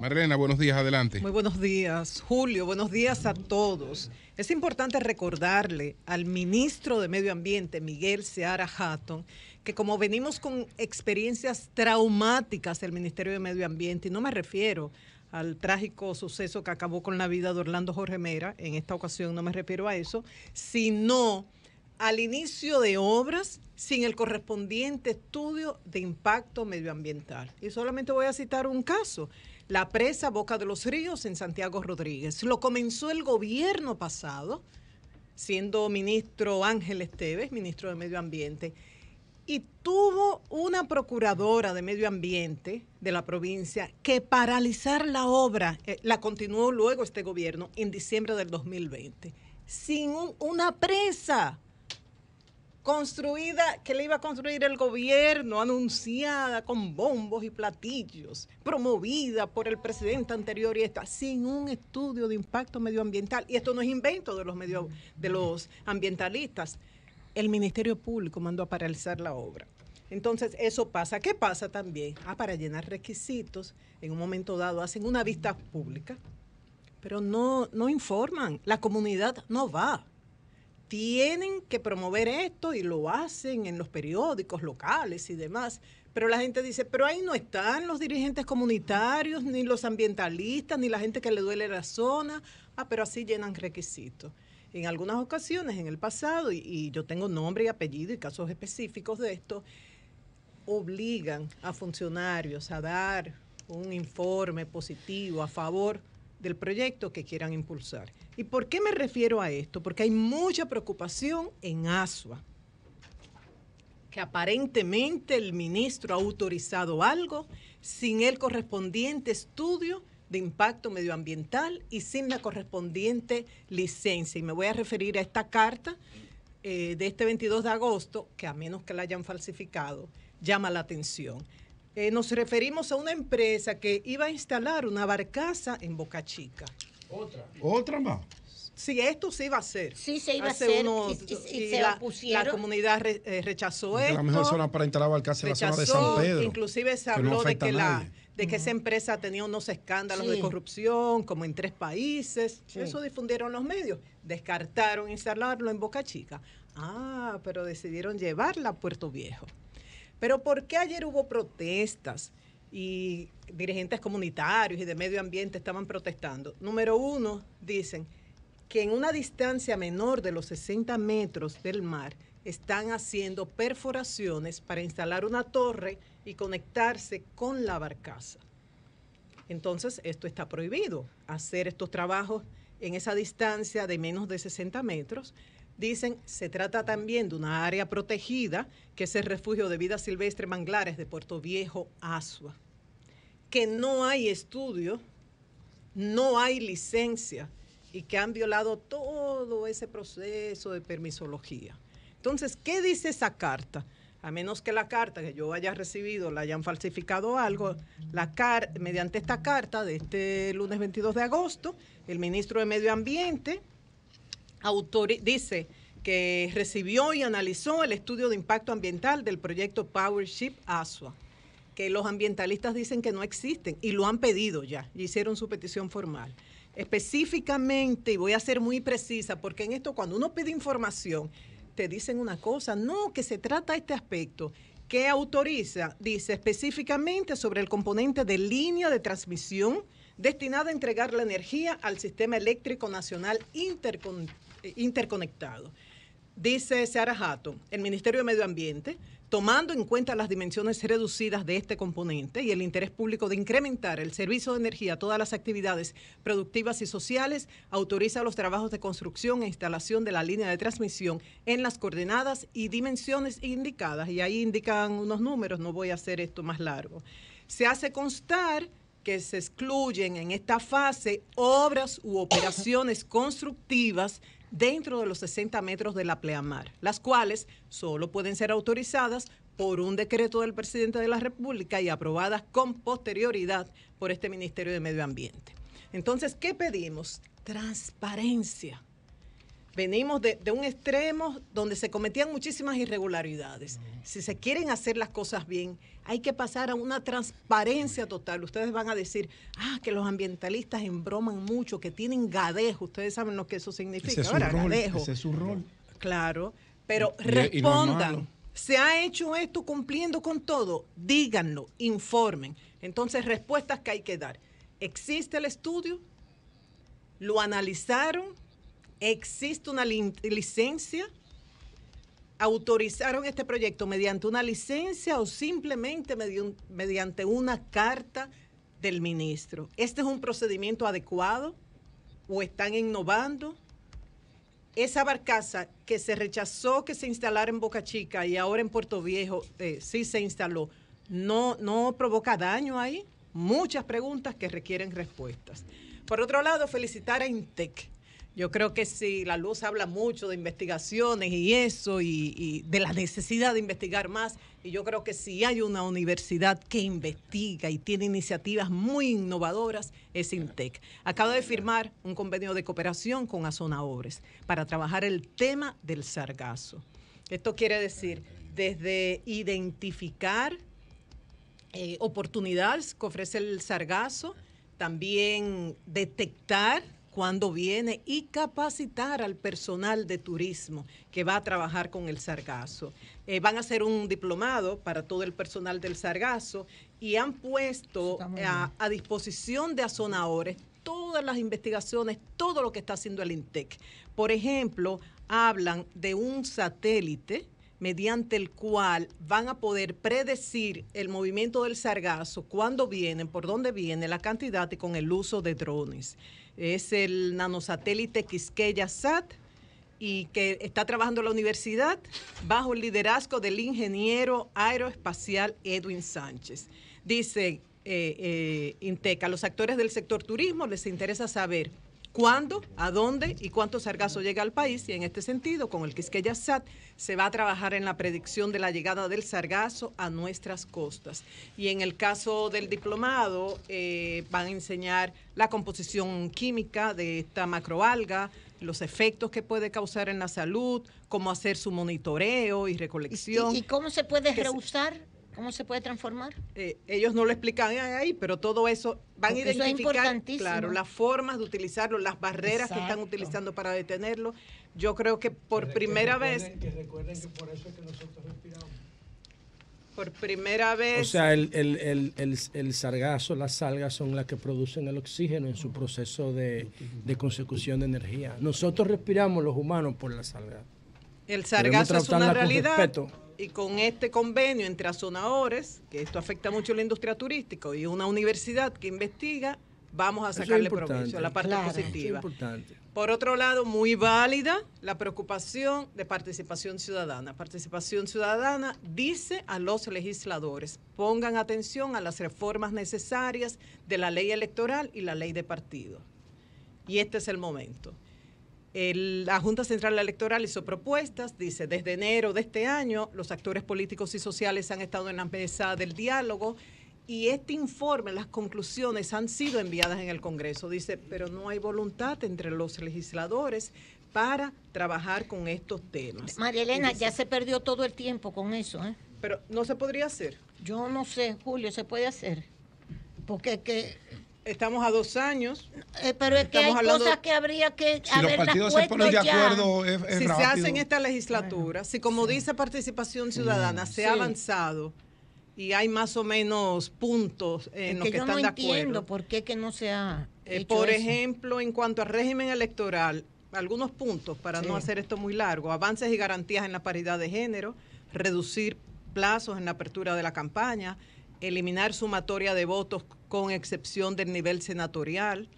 Marlena, buenos días, adelante. Muy buenos días, Julio, buenos días a todos. Es importante recordarle al ministro de Medio Ambiente, Miguel Seara Hatton, que como venimos con experiencias traumáticas del Ministerio de Medio Ambiente, y no me refiero al trágico suceso que acabó con la vida de Orlando Jorge Mera, en esta ocasión no me refiero a eso, sino al inicio de obras sin el correspondiente estudio de impacto medioambiental. Y solamente voy a citar un caso, la presa Boca de los Ríos en Santiago Rodríguez. Lo comenzó el gobierno pasado, siendo ministro Ángel Esteves, ministro de Medio Ambiente, y tuvo una procuradora de Medio Ambiente de la provincia que paralizar la obra, eh, la continuó luego este gobierno en diciembre del 2020, sin una presa construida, que le iba a construir el gobierno, anunciada con bombos y platillos, promovida por el presidente anterior y esta, sin un estudio de impacto medioambiental. Y esto no es invento de los, medio, de los ambientalistas. El Ministerio Público mandó a paralizar la obra. Entonces, eso pasa. ¿Qué pasa también? Ah, para llenar requisitos, en un momento dado hacen una vista pública, pero no, no informan. La comunidad no va tienen que promover esto y lo hacen en los periódicos locales y demás. Pero la gente dice, pero ahí no están los dirigentes comunitarios, ni los ambientalistas, ni la gente que le duele la zona. Ah, pero así llenan requisitos. En algunas ocasiones, en el pasado, y, y yo tengo nombre y apellido y casos específicos de esto, obligan a funcionarios a dar un informe positivo a favor del proyecto que quieran impulsar. ¿Y por qué me refiero a esto? Porque hay mucha preocupación en ASUA, que aparentemente el ministro ha autorizado algo sin el correspondiente estudio de impacto medioambiental y sin la correspondiente licencia. Y me voy a referir a esta carta eh, de este 22 de agosto, que a menos que la hayan falsificado, llama la atención. Eh, nos referimos a una empresa que iba a instalar una barcaza en Boca Chica. Otra. Otra más. Sí, esto se iba a hacer. Sí, se iba a hacer. y, la, comunidad eh, rechazó esto. La mejor zona para instalar barcaza en la zona de San Pedro. Inclusive se habló de que la de que esa empresa tenía unos escándalos de corrupción, como en tres países. Eso difundieron los medios. Descartaron instalarlo en Boca Chica. Ah, pero decidieron llevarla a Puerto Viejo. Pero ¿por qué ayer hubo protestas y dirigentes comunitarios y de medio ambiente estaban protestando? Número uno, dicen que en una distancia menor de los 60 metros del mar están haciendo perforaciones para instalar una torre y conectarse con la barcaza. Entonces, esto está prohibido, hacer estos trabajos en esa distancia de menos de 60 metros Dicen, se trata también de una área protegida, que es el refugio de vida silvestre Manglares de Puerto Viejo, Asua, que no hay estudio, no hay licencia y que han violado todo ese proceso de permisología. Entonces, ¿qué dice esa carta? a menos que la carta que yo haya recibido la hayan falsificado algo, la car mediante esta carta de este lunes 22 de agosto, el ministro de Medio Ambiente dice que recibió y analizó el estudio de impacto ambiental del proyecto Powership ASUA, que los ambientalistas dicen que no existen y lo han pedido ya, y hicieron su petición formal. Específicamente, y voy a ser muy precisa, porque en esto cuando uno pide información, te dicen una cosa, no, que se trata este aspecto, que autoriza, dice específicamente sobre el componente de línea de transmisión destinada a entregar la energía al Sistema Eléctrico Nacional interconectado ...interconectado... Dice Sara Hatton, el Ministerio de Medio Ambiente, tomando en cuenta las dimensiones reducidas de este componente y el interés público de incrementar el servicio de energía a todas las actividades productivas y sociales, autoriza los trabajos de construcción e instalación de la línea de transmisión en las coordenadas y dimensiones indicadas. Y ahí indican unos números, no voy a hacer esto más largo. Se hace constar que se excluyen en esta fase obras u operaciones constructivas dentro de los 60 metros de la pleamar, las cuales solo pueden ser autorizadas por un decreto del presidente de la República y aprobadas con posterioridad por este Ministerio de Medio Ambiente. Entonces, ¿qué pedimos? Transparencia venimos de, un extremo donde se cometían muchísimas irregularidades. Si se quieren hacer las cosas bien, hay que pasar a una transparencia total. Ustedes van a decir, ah, que los ambientalistas embroman mucho, que tienen gadejo. Ustedes saben lo que eso significa. Ese es su rol, es su rol. Claro, pero respondan. se ha hecho esto cumpliendo con todo. Díganlo, informen. Entonces, respuestas que hay que dar. ¿Existe el estudio? ¿Lo analizaron? existe una licencia? ¿Autorizaron este proyecto mediante una licencia o simplemente mediante una carta del ministro? ¿Este es un procedimiento adecuado o están innovando? Esa barcaza que se rechazó que se instalara en Boca Chica y ahora en Puerto Viejo eh, sí se instaló, ¿no, ¿no provoca daño ahí? Muchas preguntas que requieren respuestas. Por otro lado, felicitar a INTEC yo creo que si la luz habla mucho de investigaciones y eso, y, de la necesidad de investigar más. Y yo creo que si hay una universidad que investiga y tiene iniciativas muy innovadoras, es INTEC. Acaba de firmar un convenio de cooperación con Azona Obres para trabajar el tema del sargazo. Esto quiere decir desde identificar eh, oportunidades que ofrece el sargazo, también detectar cuando viene y capacitar al personal de turismo que va a trabajar con el sargazo. Eh, van a hacer un diplomado para todo el personal del sargazo y han puesto eh, a, a disposición de azonadores todas las investigaciones, todo lo que está haciendo el INTEC. Por ejemplo, hablan de un satélite mediante el cual van a poder predecir el movimiento del sargazo, cuándo vienen, por dónde viene, la cantidad y con el uso de drones. Es el nanosatélite Quisqueya SAT y que está trabajando la universidad bajo el liderazgo del ingeniero aeroespacial Edwin Sánchez. Dice eh, eh Inteca, a los actores del sector turismo les interesa saber cuándo, a dónde y cuánto sargazo llega al país y en este sentido, con el Quisqueya SAT, se va a trabajar en la predicción de la llegada del sargazo a nuestras costas. Y en el caso del diplomado, eh, van a enseñar la composición química de esta macroalga, los efectos que puede causar en la salud, cómo hacer su monitoreo y recolección. ¿Y, y cómo se puede rehusar? ¿Cómo se puede transformar? Eh, ellos no lo explican ahí, pero todo eso van a identificar, claro, las formas de utilizarlo, las barreras que están utilizando para detenerlo. Yo creo que por primera vez... recuerden que por eso es que nosotros respiramos. Por primera vez... O sea, el, el, el, el sargazo, las salgas son las que producen el oxígeno en su proceso de, consecución de energía. Nosotros respiramos los humanos por la salga. El sargazo es una realidad y con este convenio entre azonadores, que esto afecta mucho la industria turística, y una universidad que investiga, vamos a sacarle provecho a la parte positiva. Por otro lado, muy válida la preocupación de participación ciudadana. Participación ciudadana dice a los legisladores, pongan atención a las reformas necesarias de la ley electoral y la ley de partido. Y este es el momento la Junta Central Electoral hizo propuestas, dice, desde enero de este año los actores políticos y sociales han estado en la mesa del diálogo y este informe, las conclusiones han sido enviadas en el Congreso, dice, pero no hay voluntad entre los legisladores para trabajar con estos temas. María Elena, ya se perdió todo el tiempo con eso, ¿eh? Pero no se podría hacer. Yo no sé, Julio, se puede hacer. Porque que Estamos a dos años. Eh, pero es que hay cosas que habría que si los partidos se ponen de acuerdo, si se hace en esta legislatura, si como dice participación ciudadana se ha avanzado y hay más o menos puntos en los que, están de acuerdo. Entiendo por qué que no se ha eh, por ejemplo, en cuanto al régimen electoral, algunos puntos para no hacer esto muy largo, avances y garantías en la paridad de género, reducir plazos en la apertura de la campaña, eliminar sumatoria de votos con excepción del nivel senatorial.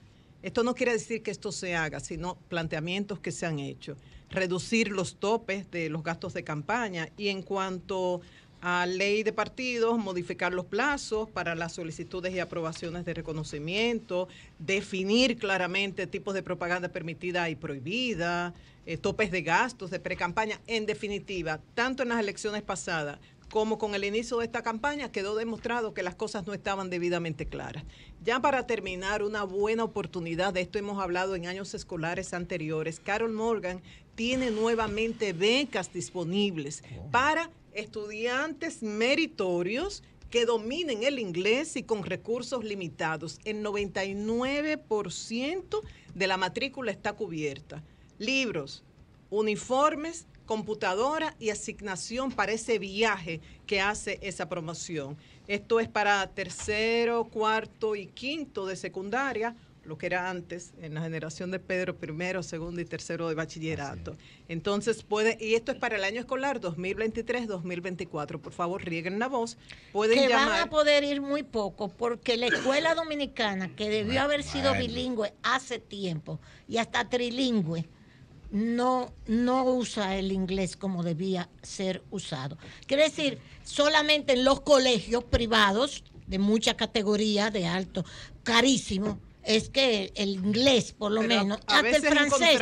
Esto no quiere decir que esto se haga, sino planteamientos que se han hecho. Reducir los topes de los gastos de campaña y en cuanto a ley de partidos, modificar los plazos para las solicitudes y aprobaciones de reconocimiento, definir claramente tipos de propaganda permitida y prohibida, eh, topes de gastos de precampaña. En definitiva, tanto en las elecciones pasadas como con el inicio de esta campaña quedó demostrado que las cosas no estaban debidamente claras. Ya para terminar, una buena oportunidad, de esto hemos hablado en años escolares anteriores, Carol Morgan tiene nuevamente becas disponibles oh. para estudiantes meritorios que dominen el inglés y con recursos limitados. El 99% de la matrícula está cubierta. Libros, uniformes, computadora y asignación para ese viaje que hace esa promoción. Esto es para tercero, cuarto y quinto de secundaria, lo que era antes en la generación de Pedro primero, segundo y tercero de bachillerato. Entonces puede y esto es para el año escolar 2023-2024. Por favor, rieguen la voz. Pueden van a poder ir muy poco porque la escuela dominicana que debió haber sido bilingüe hace tiempo y hasta trilingüe no, no usa el inglés como debía ser usado. Quiere decir, solamente en los colegios privados de mucha categoría, de alto, carísimo, es que el inglés, por lo menos, hasta el francés.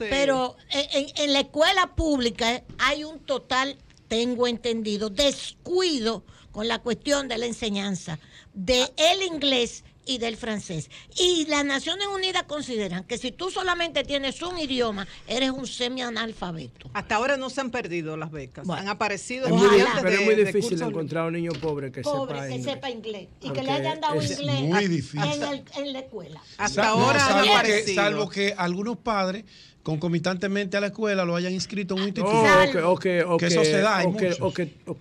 Eh, Pero eh, en, en, la escuela pública eh, hay un total, tengo entendido, descuido con la cuestión de la enseñanza de ah. el inglés y del francés. Y las Naciones Unidas consideran que si tú solamente tienes un idioma, eres un semianalfabeto. Hasta ahora no se han perdido las becas. han aparecido es muy, Pero es muy difícil encontrar a un niño pobre que, sepa, inglés. Y que le hayan dado inglés En, el, en, la escuela. Hasta, ahora no, salvo que algunos padres concomitantemente a la escuela lo hayan inscrito en un oh, instituto. que eso se da.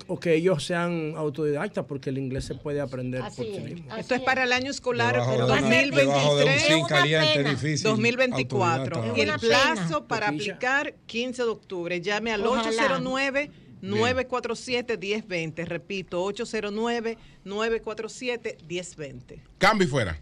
O que, ellos sean autodidactas, porque el inglés se puede aprender por sí mismo. Esto es para el año escolar 2023. caliente, difícil, 2024. Y el plazo para aplicar 15 de octubre. Llame al 809. 947-1020, repito, 809-947-1020. Cambio fuera.